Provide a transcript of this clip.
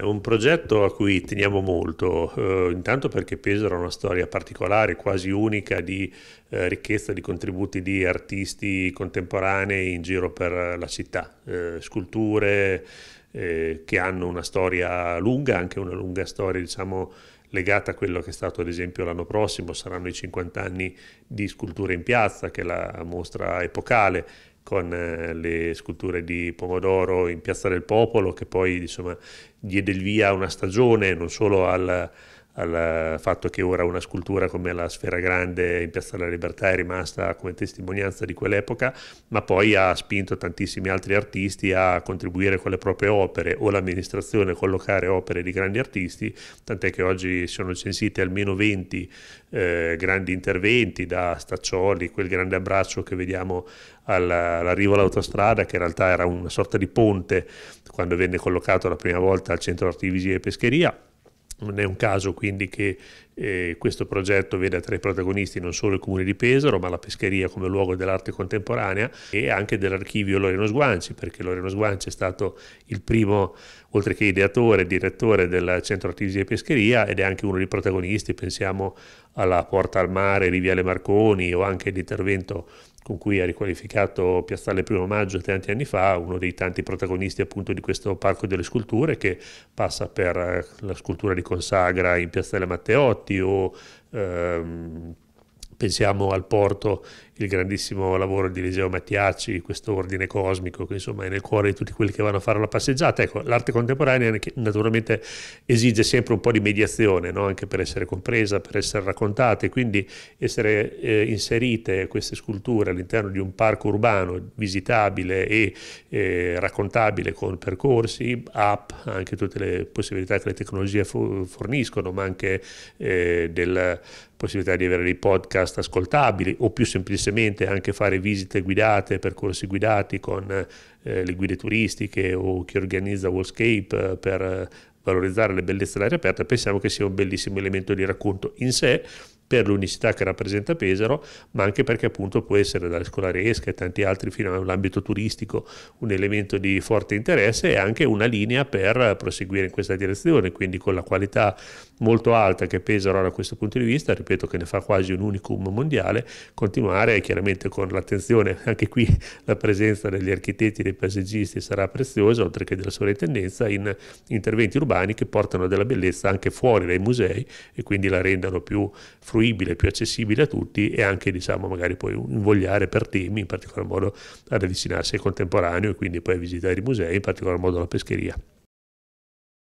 È un progetto a cui teniamo molto, eh, intanto perché Pesaro ha una storia particolare, quasi unica, di eh, ricchezza di contributi di artisti contemporanei in giro per la città, eh, sculture eh, che hanno una storia lunga, anche una lunga storia diciamo, legata a quello che è stato ad esempio l'anno prossimo, saranno i 50 anni di sculture in piazza, che è la mostra epocale con eh, le sculture di Pomodoro in Piazza del Popolo che poi insomma, diede il via a una stagione non solo al, al fatto che ora una scultura come la Sfera Grande in Piazza della Libertà è rimasta come testimonianza di quell'epoca, ma poi ha spinto tantissimi altri artisti a contribuire con le proprie opere o l'amministrazione a collocare opere di grandi artisti, tant'è che oggi sono censiti almeno 20 eh, grandi interventi da Staccioli, quel grande abbraccio che vediamo all'arrivo all'autostrada che in realtà era una sorta di ponte quando venne collocato la prima volta al centro artivigia e pescheria non è un caso quindi che e questo progetto vede tra i protagonisti non solo il comune di Pesaro, ma la pescheria come luogo dell'arte contemporanea e anche dell'archivio Loreno Sguanci, perché Loreno Sguanci è stato il primo, oltre che ideatore, direttore del centro artigiani e pescheria ed è anche uno dei protagonisti, pensiamo alla Porta al Mare, Riviale Marconi o anche l'intervento con cui ha riqualificato Piazzale Primo Maggio tanti anni fa, uno dei tanti protagonisti appunto di questo Parco delle Sculture che passa per eh, la scultura di Consagra in Piazzale Matteotti, o ehm, pensiamo al porto il grandissimo lavoro di Eliseo Mattiacci, questo ordine cosmico che insomma è nel cuore di tutti quelli che vanno a fare la passeggiata. Ecco, l'arte contemporanea naturalmente esige sempre un po' di mediazione, no? anche per essere compresa, per essere raccontata e quindi essere eh, inserite queste sculture all'interno di un parco urbano visitabile e eh, raccontabile con percorsi, app, anche tutte le possibilità che le tecnologie forniscono, ma anche eh, della possibilità di avere dei podcast ascoltabili o più semplicemente semplicemente anche fare visite guidate, percorsi guidati con eh, le guide turistiche o chi organizza Wallscape eh, per eh, valorizzare le bellezze dell'aria aperta, pensiamo che sia un bellissimo elemento di racconto in sé per l'unicità che rappresenta Pesaro, ma anche perché appunto può essere dalle scolaresche e tanti altri fino all'ambito turistico un elemento di forte interesse e anche una linea per proseguire in questa direzione, quindi con la qualità molto alta che Pesaro da questo punto di vista, ripeto che ne fa quasi un unicum mondiale, continuare chiaramente con l'attenzione, anche qui la presenza degli architetti e dei paesaggisti sarà preziosa, oltre che della sovrintendenza, in interventi urbani che portano della bellezza anche fuori dai musei e quindi la rendano più fruttuosa fruibile, più accessibile a tutti e anche diciamo magari poi invogliare per temi, in particolar modo ad avvicinarsi al contemporaneo e quindi poi a visitare i musei, in particolar modo la pescheria.